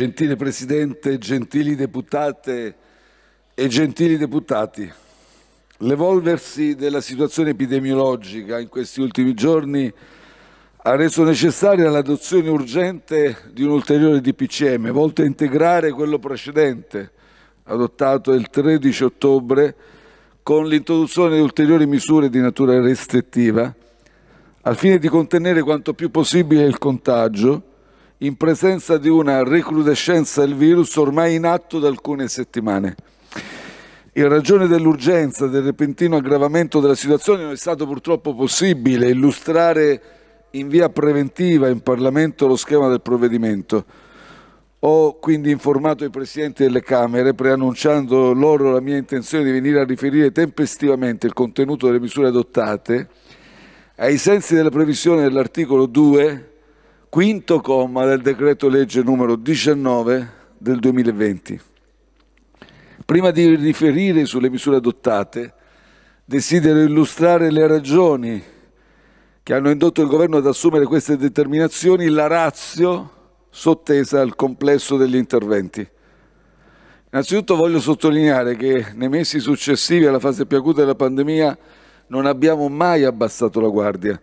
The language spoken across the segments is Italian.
Gentile Presidente, gentili deputate e gentili deputati, l'evolversi della situazione epidemiologica in questi ultimi giorni ha reso necessaria l'adozione urgente di un ulteriore DPCM volto a integrare quello precedente, adottato il 13 ottobre, con l'introduzione di ulteriori misure di natura restrittiva, al fine di contenere quanto più possibile il contagio in presenza di una recrudescenza del virus ormai in atto da alcune settimane. In ragione dell'urgenza del repentino aggravamento della situazione non è stato purtroppo possibile illustrare in via preventiva in Parlamento lo schema del provvedimento. Ho quindi informato i Presidenti delle Camere preannunciando loro la mia intenzione di venire a riferire tempestivamente il contenuto delle misure adottate ai sensi della previsione dell'articolo 2 quinto comma del decreto legge numero 19 del 2020. Prima di riferire sulle misure adottate, desidero illustrare le ragioni che hanno indotto il governo ad assumere queste determinazioni, la razio sottesa al complesso degli interventi. Innanzitutto voglio sottolineare che nei mesi successivi alla fase più acuta della pandemia non abbiamo mai abbassato la guardia.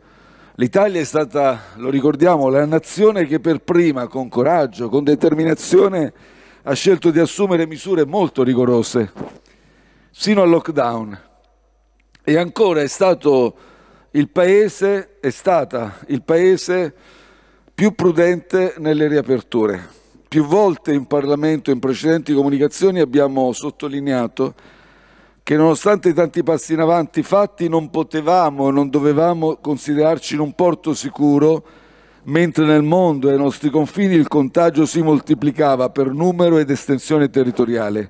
L'Italia è stata, lo ricordiamo, la nazione che per prima, con coraggio, con determinazione, ha scelto di assumere misure molto rigorose, sino al lockdown. E ancora è stato il paese, è stata il paese più prudente nelle riaperture. Più volte in Parlamento, in precedenti comunicazioni, abbiamo sottolineato che nonostante i tanti passi in avanti fatti non potevamo e non dovevamo considerarci in un porto sicuro, mentre nel mondo e ai nostri confini il contagio si moltiplicava per numero ed estensione territoriale.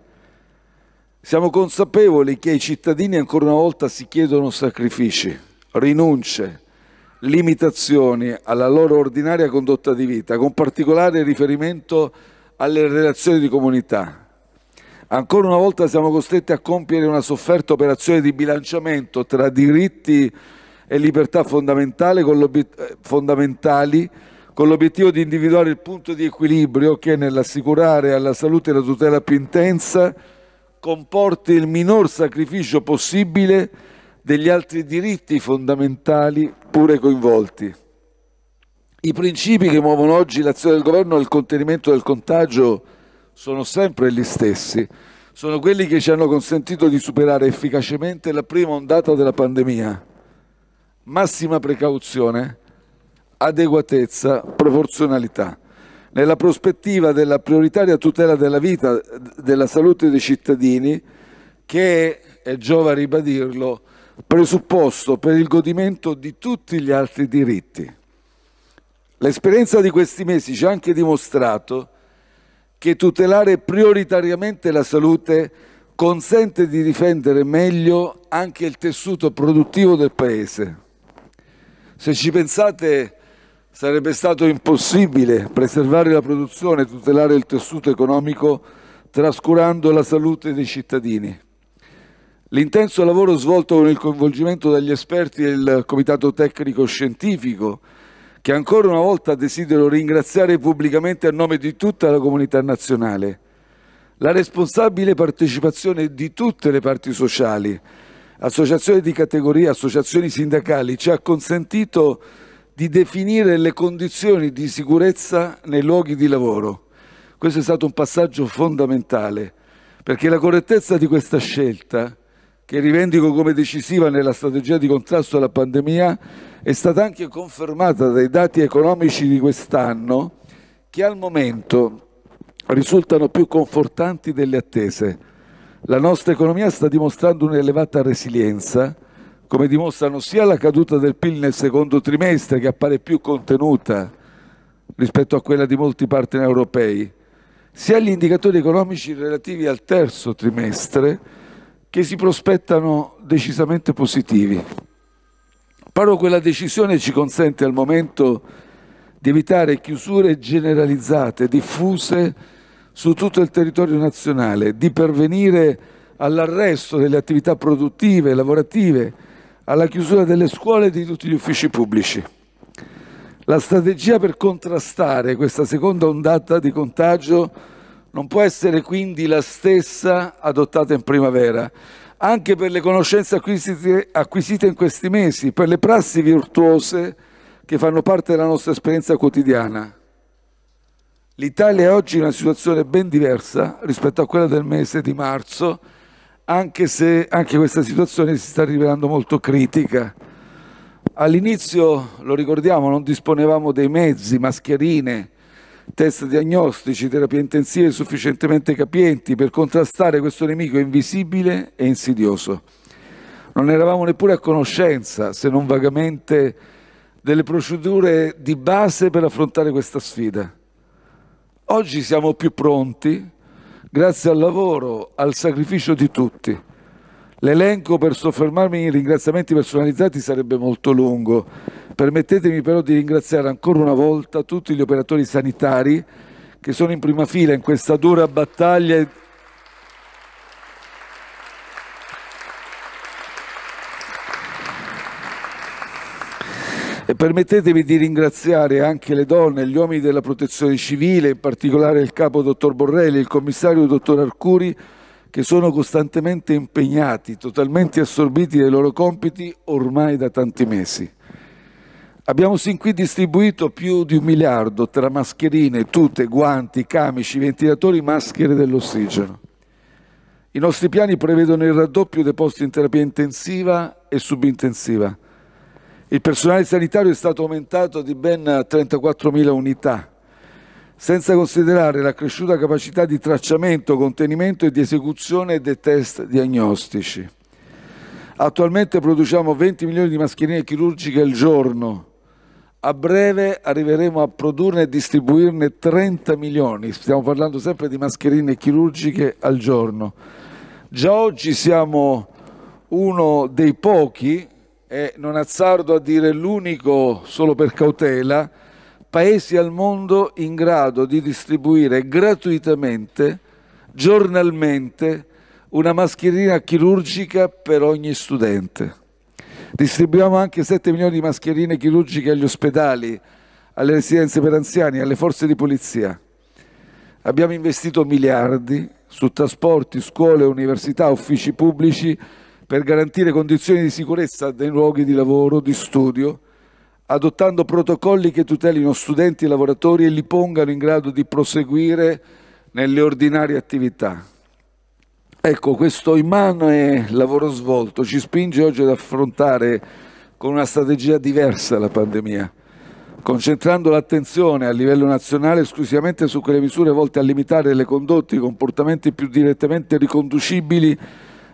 Siamo consapevoli che ai cittadini ancora una volta si chiedono sacrifici, rinunce, limitazioni alla loro ordinaria condotta di vita, con particolare riferimento alle relazioni di comunità, Ancora una volta siamo costretti a compiere una sofferta operazione di bilanciamento tra diritti e libertà eh, fondamentali con l'obiettivo di individuare il punto di equilibrio che nell'assicurare alla salute la tutela più intensa comporti il minor sacrificio possibile degli altri diritti fondamentali pure coinvolti. I principi che muovono oggi l'azione del governo e contenimento del contagio sono sempre gli stessi, sono quelli che ci hanno consentito di superare efficacemente la prima ondata della pandemia. Massima precauzione, adeguatezza, proporzionalità. Nella prospettiva della prioritaria tutela della vita, della salute dei cittadini, che è, e giova ribadirlo, presupposto per il godimento di tutti gli altri diritti. L'esperienza di questi mesi ci ha anche dimostrato che tutelare prioritariamente la salute consente di difendere meglio anche il tessuto produttivo del Paese. Se ci pensate, sarebbe stato impossibile preservare la produzione e tutelare il tessuto economico trascurando la salute dei cittadini. L'intenso lavoro svolto con il coinvolgimento degli esperti del Comitato Tecnico Scientifico che ancora una volta desidero ringraziare pubblicamente a nome di tutta la comunità nazionale. La responsabile partecipazione di tutte le parti sociali, associazioni di categoria, associazioni sindacali, ci ha consentito di definire le condizioni di sicurezza nei luoghi di lavoro. Questo è stato un passaggio fondamentale, perché la correttezza di questa scelta che rivendico come decisiva nella strategia di contrasto alla pandemia, è stata anche confermata dai dati economici di quest'anno che al momento risultano più confortanti delle attese. La nostra economia sta dimostrando un'elevata resilienza, come dimostrano sia la caduta del PIL nel secondo trimestre, che appare più contenuta rispetto a quella di molti partner europei, sia gli indicatori economici relativi al terzo trimestre, che si prospettano decisamente positivi. Però quella decisione ci consente al momento di evitare chiusure generalizzate, diffuse su tutto il territorio nazionale, di pervenire all'arresto delle attività produttive, lavorative, alla chiusura delle scuole e di tutti gli uffici pubblici. La strategia per contrastare questa seconda ondata di contagio non può essere quindi la stessa adottata in primavera, anche per le conoscenze acquisite, acquisite in questi mesi, per le prassi virtuose che fanno parte della nostra esperienza quotidiana. L'Italia è oggi in una situazione ben diversa rispetto a quella del mese di marzo, anche se anche questa situazione si sta rivelando molto critica. All'inizio, lo ricordiamo, non disponevamo dei mezzi, mascherine, test diagnostici, terapie intensive sufficientemente capienti per contrastare questo nemico invisibile e insidioso. Non eravamo neppure a conoscenza, se non vagamente, delle procedure di base per affrontare questa sfida. Oggi siamo più pronti, grazie al lavoro, al sacrificio di tutti. L'elenco per soffermarmi in ringraziamenti personalizzati sarebbe molto lungo Permettetemi però di ringraziare ancora una volta tutti gli operatori sanitari che sono in prima fila in questa dura battaglia. E permettetemi di ringraziare anche le donne e gli uomini della protezione civile, in particolare il capo dottor Borrelli e il commissario dottor Arcuri, che sono costantemente impegnati, totalmente assorbiti dai loro compiti ormai da tanti mesi. Abbiamo sin qui distribuito più di un miliardo tra mascherine, tute, guanti, camici, ventilatori, maschere dell'ossigeno. I nostri piani prevedono il raddoppio dei posti in terapia intensiva e subintensiva. Il personale sanitario è stato aumentato di ben 34.000 unità, senza considerare la cresciuta capacità di tracciamento, contenimento e di esecuzione dei test diagnostici. Attualmente produciamo 20 milioni di mascherine chirurgiche al giorno, a breve arriveremo a produrne e distribuirne 30 milioni, stiamo parlando sempre di mascherine chirurgiche al giorno. Già oggi siamo uno dei pochi, e non azzardo a dire l'unico solo per cautela, paesi al mondo in grado di distribuire gratuitamente, giornalmente, una mascherina chirurgica per ogni studente. Distribuiamo anche 7 milioni di mascherine chirurgiche agli ospedali, alle residenze per anziani, alle forze di polizia. Abbiamo investito miliardi su trasporti, scuole, università, uffici pubblici per garantire condizioni di sicurezza nei luoghi di lavoro, di studio, adottando protocolli che tutelino studenti e lavoratori e li pongano in grado di proseguire nelle ordinarie attività. Ecco, questo immane lavoro svolto ci spinge oggi ad affrontare con una strategia diversa la pandemia, concentrando l'attenzione a livello nazionale esclusivamente su quelle misure volte a limitare le condotte e i comportamenti più direttamente riconducibili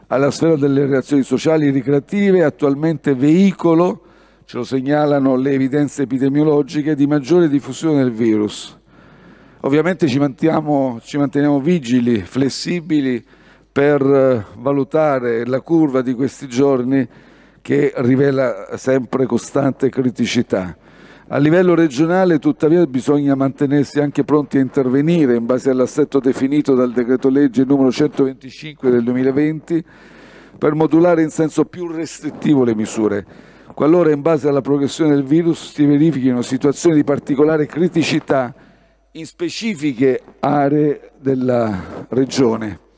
alla sfera delle relazioni sociali e ricreative, attualmente veicolo, ce lo segnalano le evidenze epidemiologiche, di maggiore diffusione del virus. Ovviamente ci manteniamo, ci manteniamo vigili, flessibili, per eh, valutare la curva di questi giorni che rivela sempre costante criticità. A livello regionale tuttavia bisogna mantenersi anche pronti a intervenire in base all'assetto definito dal decreto legge numero 125 del 2020 per modulare in senso più restrittivo le misure, qualora in base alla progressione del virus si verifichino situazioni di particolare criticità in specifiche aree della regione.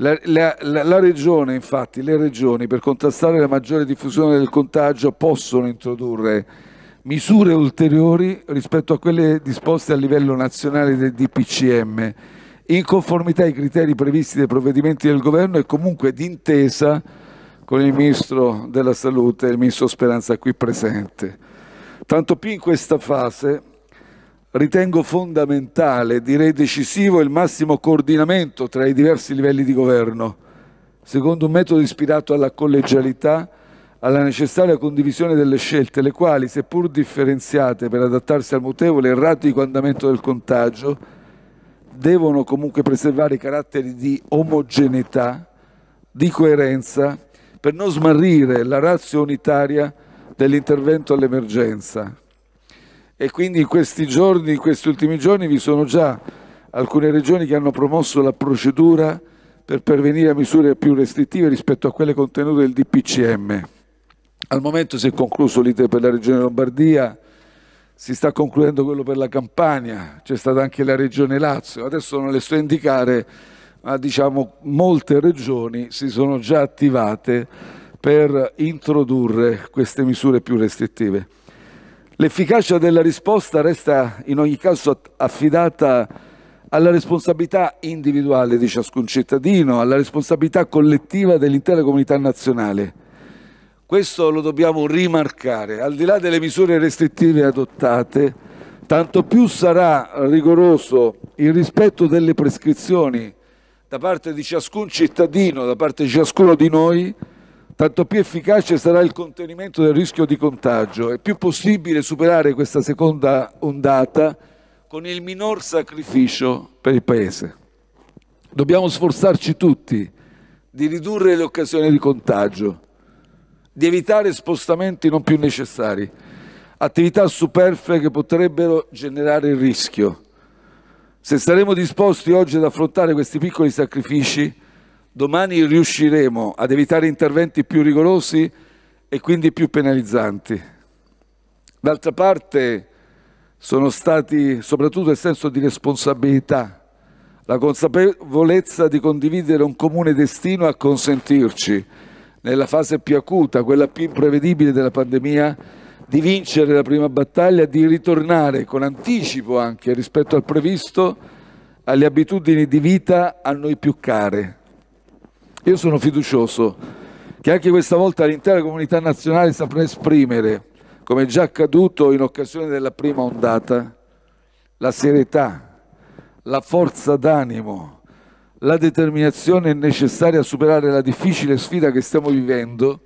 La, la, la, regione, infatti, le regioni per contrastare la maggiore diffusione del contagio possono introdurre misure ulteriori rispetto a quelle disposte a livello nazionale del DPCM, in conformità ai criteri previsti dai provvedimenti del governo e comunque d'intesa con il Ministro della Salute e il Ministro Speranza qui presente. Tanto più in questa fase ritengo fondamentale, direi decisivo, il massimo coordinamento tra i diversi livelli di governo, secondo un metodo ispirato alla collegialità, alla necessaria condivisione delle scelte, le quali, seppur differenziate per adattarsi al mutevole e erratico andamento del contagio, devono comunque preservare i caratteri di omogeneità, di coerenza, per non smarrire la razza unitaria dell'intervento all'emergenza e quindi in questi giorni, in questi ultimi giorni vi sono già alcune regioni che hanno promosso la procedura per pervenire a misure più restrittive rispetto a quelle contenute nel DPCM. Al momento si è concluso l'iter per la regione Lombardia, si sta concludendo quello per la Campania, c'è stata anche la regione Lazio, adesso non le sto a indicare, ma diciamo molte regioni si sono già attivate per introdurre queste misure più restrittive. L'efficacia della risposta resta in ogni caso affidata alla responsabilità individuale di ciascun cittadino, alla responsabilità collettiva dell'intera comunità nazionale. Questo lo dobbiamo rimarcare, al di là delle misure restrittive adottate, tanto più sarà rigoroso il rispetto delle prescrizioni da parte di ciascun cittadino, da parte di ciascuno di noi, tanto più efficace sarà il contenimento del rischio di contagio e più possibile superare questa seconda ondata con il minor sacrificio per il Paese. Dobbiamo sforzarci tutti di ridurre le occasioni di contagio, di evitare spostamenti non più necessari, attività superflue che potrebbero generare il rischio. Se saremo disposti oggi ad affrontare questi piccoli sacrifici, domani riusciremo ad evitare interventi più rigorosi e quindi più penalizzanti. D'altra parte sono stati soprattutto il senso di responsabilità, la consapevolezza di condividere un comune destino a consentirci, nella fase più acuta, quella più imprevedibile della pandemia, di vincere la prima battaglia, di ritornare con anticipo anche rispetto al previsto alle abitudini di vita a noi più care io sono fiducioso che anche questa volta l'intera comunità nazionale saprà esprimere, come già accaduto in occasione della prima ondata, la serietà, la forza d'animo, la determinazione necessaria a superare la difficile sfida che stiamo vivendo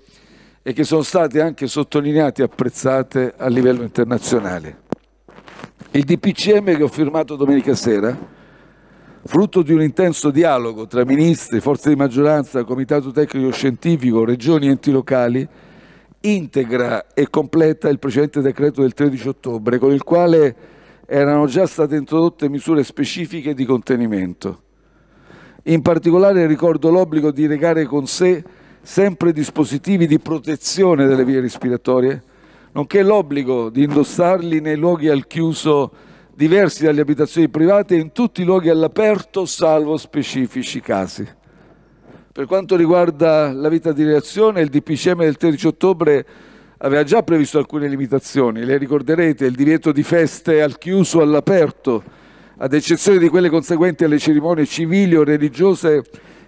e che sono state anche sottolineate e apprezzate a livello internazionale. Il DPCM che ho firmato domenica sera frutto di un intenso dialogo tra ministri, forze di maggioranza, comitato tecnico scientifico, regioni e enti locali, integra e completa il precedente decreto del 13 ottobre con il quale erano già state introdotte misure specifiche di contenimento. In particolare ricordo l'obbligo di recare con sé sempre dispositivi di protezione delle vie respiratorie, nonché l'obbligo di indossarli nei luoghi al chiuso diversi dalle abitazioni private in tutti i luoghi all'aperto, salvo specifici casi. Per quanto riguarda la vita di reazione, il DPCM del 13 ottobre aveva già previsto alcune limitazioni, le ricorderete, il divieto di feste al chiuso, all'aperto, ad eccezione di quelle conseguenti alle cerimonie civili o religiose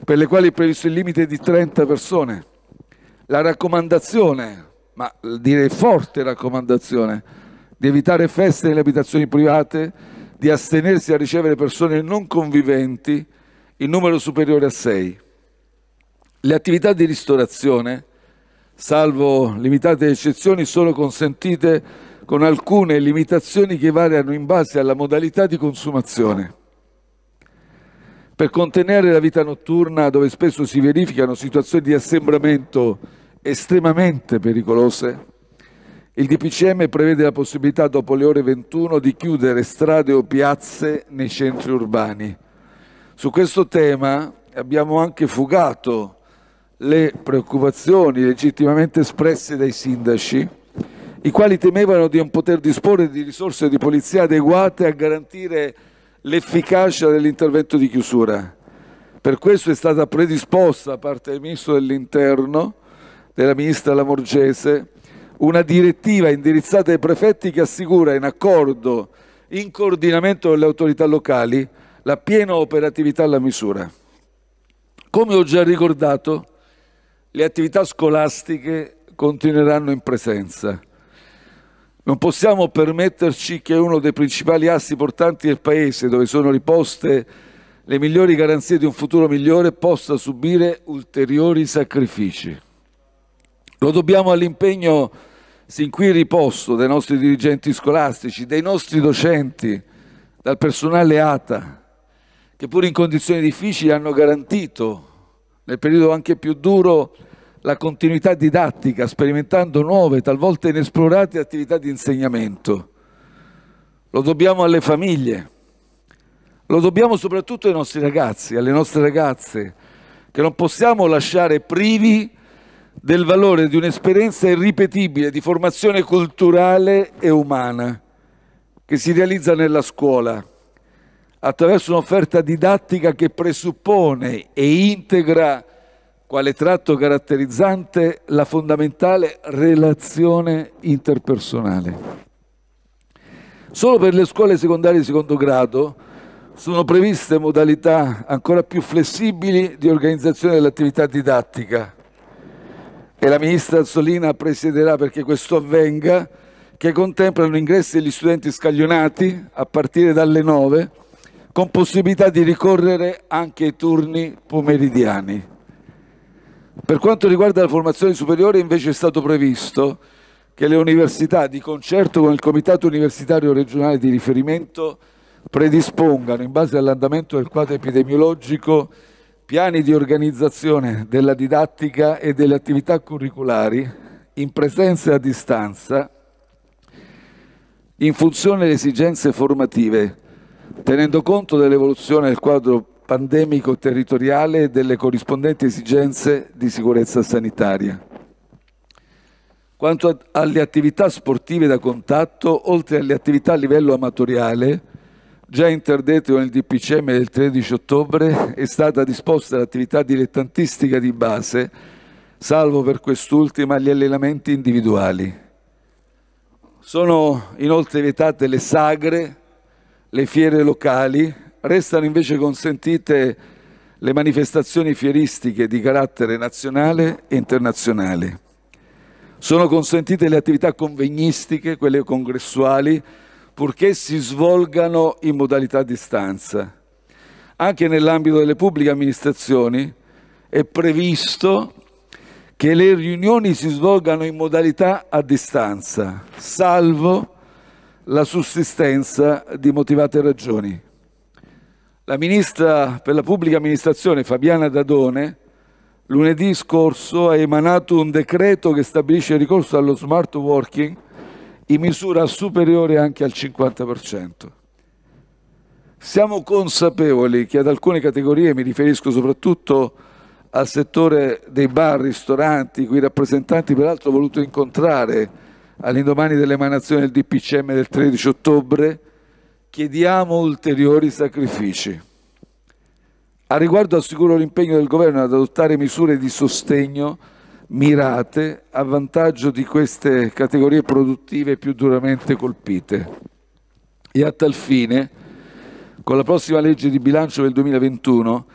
per le quali è previsto il limite di 30 persone. La raccomandazione, ma direi forte raccomandazione, di evitare feste nelle abitazioni private, di astenersi a ricevere persone non conviventi in numero superiore a sei. Le attività di ristorazione, salvo limitate eccezioni, sono consentite con alcune limitazioni che variano in base alla modalità di consumazione. Per contenere la vita notturna, dove spesso si verificano situazioni di assembramento estremamente pericolose, il DPCM prevede la possibilità dopo le ore 21 di chiudere strade o piazze nei centri urbani. Su questo tema abbiamo anche fugato le preoccupazioni legittimamente espresse dai sindaci, i quali temevano di non poter disporre di risorse di polizia adeguate a garantire l'efficacia dell'intervento di chiusura. Per questo è stata predisposta da parte del Ministro dell'Interno, della Ministra Lamorgese, una direttiva indirizzata ai prefetti che assicura in accordo, in coordinamento con le autorità locali, la piena operatività alla misura. Come ho già ricordato, le attività scolastiche continueranno in presenza. Non possiamo permetterci che uno dei principali assi portanti del Paese, dove sono riposte le migliori garanzie di un futuro migliore, possa subire ulteriori sacrifici. Lo dobbiamo all'impegno sin qui riposto dai nostri dirigenti scolastici, dai nostri docenti, dal personale ATA, che pur in condizioni difficili hanno garantito, nel periodo anche più duro, la continuità didattica, sperimentando nuove, talvolta inesplorate attività di insegnamento. Lo dobbiamo alle famiglie, lo dobbiamo soprattutto ai nostri ragazzi, alle nostre ragazze, che non possiamo lasciare privi del valore di un'esperienza irripetibile di formazione culturale e umana che si realizza nella scuola attraverso un'offerta didattica che presuppone e integra quale tratto caratterizzante la fondamentale relazione interpersonale. Solo per le scuole secondarie di secondo grado sono previste modalità ancora più flessibili di organizzazione dell'attività didattica e la ministra Azzolina presiederà perché questo avvenga, che contemplano ingressi degli studenti scaglionati a partire dalle 9, con possibilità di ricorrere anche ai turni pomeridiani. Per quanto riguarda la formazione superiore invece è stato previsto che le università, di concerto con il Comitato Universitario Regionale di riferimento, predispongano, in base all'andamento del quadro epidemiologico, piani di organizzazione della didattica e delle attività curriculari in presenza e a distanza in funzione delle esigenze formative, tenendo conto dell'evoluzione del quadro pandemico territoriale e delle corrispondenti esigenze di sicurezza sanitaria. Quanto alle attività sportive da contatto, oltre alle attività a livello amatoriale, Già interdetto nel DPCM del 13 ottobre è stata disposta l'attività dilettantistica di base, salvo per quest'ultima gli allenamenti individuali. Sono inoltre vietate le sagre, le fiere locali, restano invece consentite le manifestazioni fieristiche di carattere nazionale e internazionale. Sono consentite le attività convegnistiche, quelle congressuali, purché si svolgano in modalità a distanza. Anche nell'ambito delle pubbliche amministrazioni è previsto che le riunioni si svolgano in modalità a distanza, salvo la sussistenza di motivate ragioni. La ministra per la pubblica amministrazione Fabiana Dadone lunedì scorso ha emanato un decreto che stabilisce il ricorso allo smart working in misura superiore anche al 50%. Siamo consapevoli che ad alcune categorie, mi riferisco soprattutto al settore dei bar, ristoranti, cui i rappresentanti peraltro ho voluto incontrare all'indomani dell'emanazione del DPCM del 13 ottobre, chiediamo ulteriori sacrifici. A riguardo assicuro l'impegno del Governo ad adottare misure di sostegno mirate a vantaggio di queste categorie produttive più duramente colpite. E a tal fine, con la prossima legge di bilancio del 2021,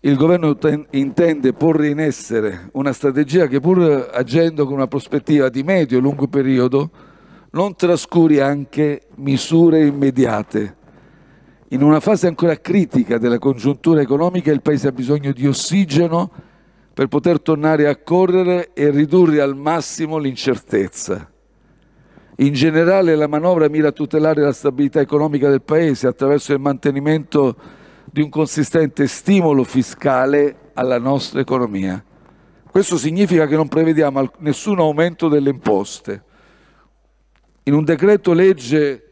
il governo intende porre in essere una strategia che pur agendo con una prospettiva di medio e lungo periodo, non trascuri anche misure immediate. In una fase ancora critica della congiuntura economica il Paese ha bisogno di ossigeno per poter tornare a correre e ridurre al massimo l'incertezza. In generale la manovra mira a tutelare la stabilità economica del Paese attraverso il mantenimento di un consistente stimolo fiscale alla nostra economia. Questo significa che non prevediamo nessun aumento delle imposte. In un decreto legge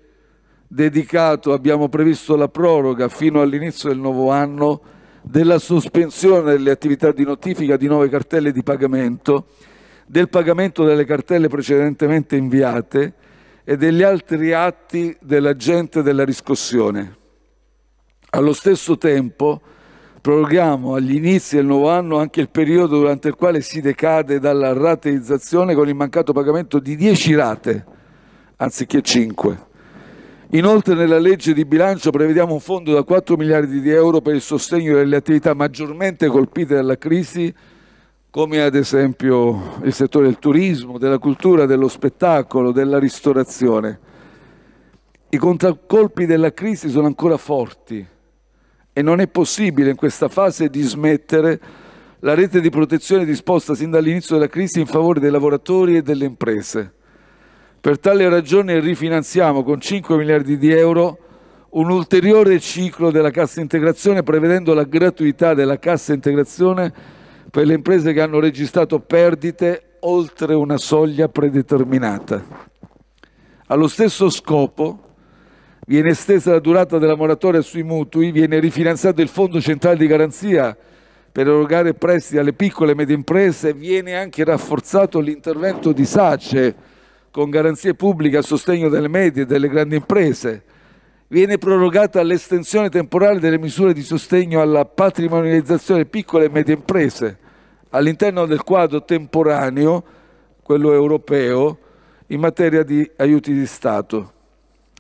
dedicato abbiamo previsto la proroga fino all'inizio del nuovo anno della sospensione delle attività di notifica di nuove cartelle di pagamento, del pagamento delle cartelle precedentemente inviate e degli altri atti dell'agente della riscossione. Allo stesso tempo proroghiamo agli inizi del nuovo anno anche il periodo durante il quale si decade dalla rateizzazione con il mancato pagamento di 10 rate anziché 5 Inoltre nella legge di bilancio prevediamo un fondo da 4 miliardi di euro per il sostegno delle attività maggiormente colpite dalla crisi, come ad esempio il settore del turismo, della cultura, dello spettacolo, della ristorazione. I contraccolpi della crisi sono ancora forti e non è possibile in questa fase dismettere la rete di protezione disposta sin dall'inizio della crisi in favore dei lavoratori e delle imprese. Per tale ragione rifinanziamo con 5 miliardi di euro un ulteriore ciclo della cassa integrazione prevedendo la gratuità della cassa integrazione per le imprese che hanno registrato perdite oltre una soglia predeterminata. Allo stesso scopo viene estesa la durata della moratoria sui mutui, viene rifinanziato il Fondo Centrale di Garanzia per erogare prestiti alle piccole e medie imprese, viene anche rafforzato l'intervento di SACE con garanzie pubbliche a sostegno delle medie e delle grandi imprese. Viene prorogata l'estensione temporale delle misure di sostegno alla patrimonializzazione delle piccole e medie imprese all'interno del quadro temporaneo, quello europeo, in materia di aiuti di Stato.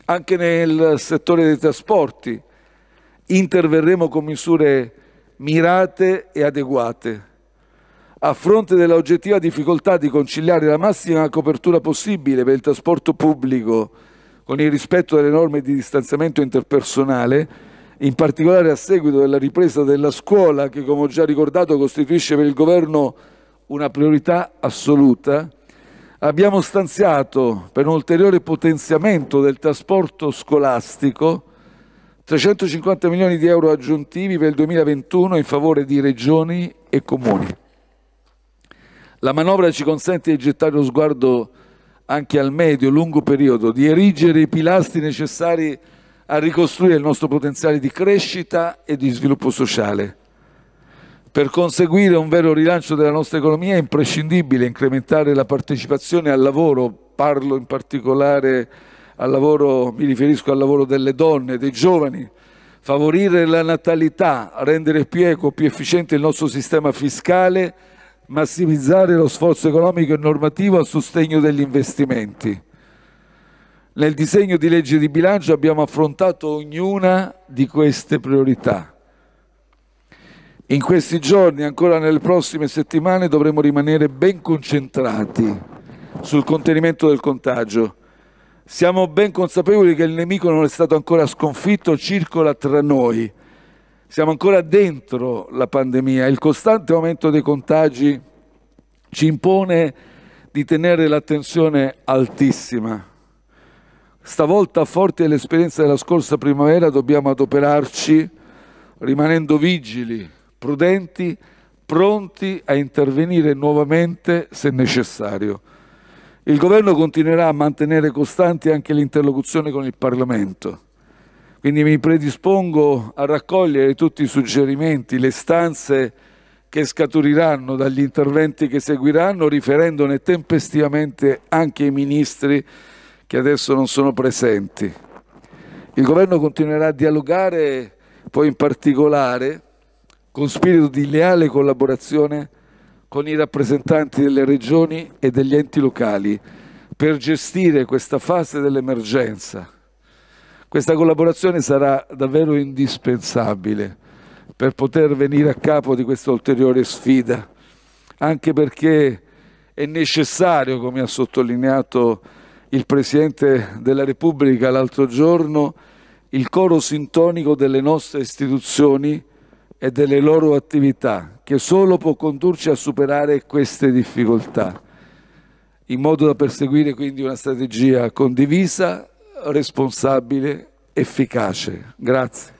Anche nel settore dei trasporti interverremo con misure mirate e adeguate a fronte dell'oggettiva difficoltà di conciliare la massima copertura possibile per il trasporto pubblico con il rispetto delle norme di distanziamento interpersonale, in particolare a seguito della ripresa della scuola che, come ho già ricordato, costituisce per il governo una priorità assoluta, abbiamo stanziato per un ulteriore potenziamento del trasporto scolastico 350 milioni di euro aggiuntivi per il 2021 in favore di regioni e comuni. La manovra ci consente di gettare lo sguardo anche al medio e lungo periodo, di erigere i pilastri necessari a ricostruire il nostro potenziale di crescita e di sviluppo sociale. Per conseguire un vero rilancio della nostra economia è imprescindibile incrementare la partecipazione al lavoro, parlo in particolare al lavoro, mi riferisco al lavoro delle donne, dei giovani, favorire la natalità, rendere più equo, più efficiente il nostro sistema fiscale massimizzare lo sforzo economico e normativo a sostegno degli investimenti. Nel disegno di legge di bilancio abbiamo affrontato ognuna di queste priorità. In questi giorni, ancora nelle prossime settimane, dovremo rimanere ben concentrati sul contenimento del contagio. Siamo ben consapevoli che il nemico non è stato ancora sconfitto, circola tra noi. Siamo ancora dentro la pandemia, il costante aumento dei contagi ci impone di tenere l'attenzione altissima. Stavolta, forti dell'esperienza della scorsa primavera, dobbiamo adoperarci rimanendo vigili, prudenti, pronti a intervenire nuovamente se necessario. Il Governo continuerà a mantenere costanti anche l'interlocuzione con il Parlamento quindi mi predispongo a raccogliere tutti i suggerimenti, le stanze che scaturiranno dagli interventi che seguiranno, riferendone tempestivamente anche ai ministri che adesso non sono presenti. Il governo continuerà a dialogare poi in particolare con spirito di leale collaborazione con i rappresentanti delle regioni e degli enti locali per gestire questa fase dell'emergenza questa collaborazione sarà davvero indispensabile per poter venire a capo di questa ulteriore sfida, anche perché è necessario, come ha sottolineato il Presidente della Repubblica l'altro giorno, il coro sintonico delle nostre istituzioni e delle loro attività, che solo può condurci a superare queste difficoltà, in modo da perseguire quindi una strategia condivisa responsabile, efficace. Grazie.